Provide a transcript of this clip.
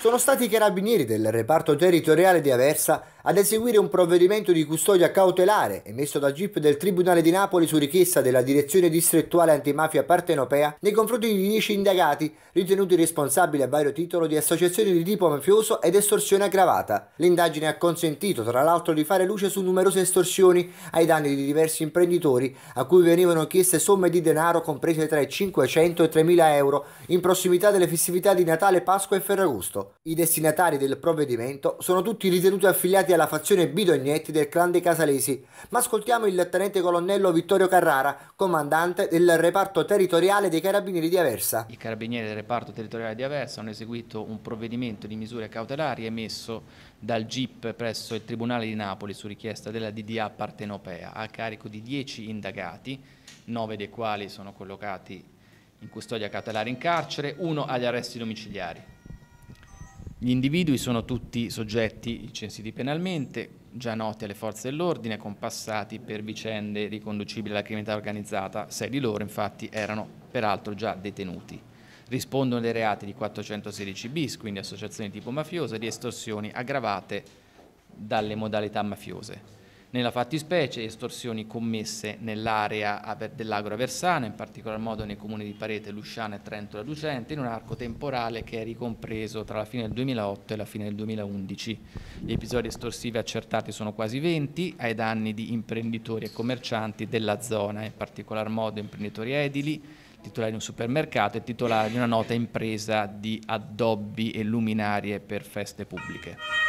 sono stati i carabinieri del reparto territoriale di Aversa ad eseguire un provvedimento di custodia cautelare emesso dal GIP del Tribunale di Napoli su richiesta della Direzione Distrettuale Antimafia Partenopea nei confronti di 10 indagati ritenuti responsabili a vario titolo di associazioni di tipo mafioso ed estorsione aggravata. L'indagine ha consentito tra l'altro di fare luce su numerose estorsioni ai danni di diversi imprenditori a cui venivano chieste somme di denaro comprese tra i 500 e i 3000 euro in prossimità delle festività di Natale, Pasqua e Ferragosto. I destinatari del provvedimento sono tutti ritenuti affiliati affiliati alla fazione Bidognetti del clan dei Casalesi, ma ascoltiamo il tenente colonnello Vittorio Carrara, comandante del reparto territoriale dei Carabinieri di Aversa. I Carabinieri del reparto territoriale di Aversa hanno eseguito un provvedimento di misure cautelari emesso dal GIP presso il Tribunale di Napoli su richiesta della DDA partenopea a carico di 10 indagati, 9 dei quali sono collocati in custodia cautelare in carcere, uno agli arresti domiciliari. Gli individui sono tutti soggetti censiti penalmente, già noti alle forze dell'ordine, compassati per vicende riconducibili alla criminalità organizzata. Sei di loro infatti erano peraltro già detenuti. Rispondono dei reati di 416 bis, quindi associazioni tipo mafiosa, di estorsioni aggravate dalle modalità mafiose nella fattispecie estorsioni commesse nell'area dell'Agro Aversano, in particolar modo nei comuni di Parete, Lusciano e Trento la Lucente, in un arco temporale che è ricompreso tra la fine del 2008 e la fine del 2011. Gli episodi estorsivi accertati sono quasi 20 ai danni di imprenditori e commercianti della zona, in particolar modo imprenditori edili, titolare di un supermercato e titolare di una nota impresa di addobbi e luminarie per feste pubbliche.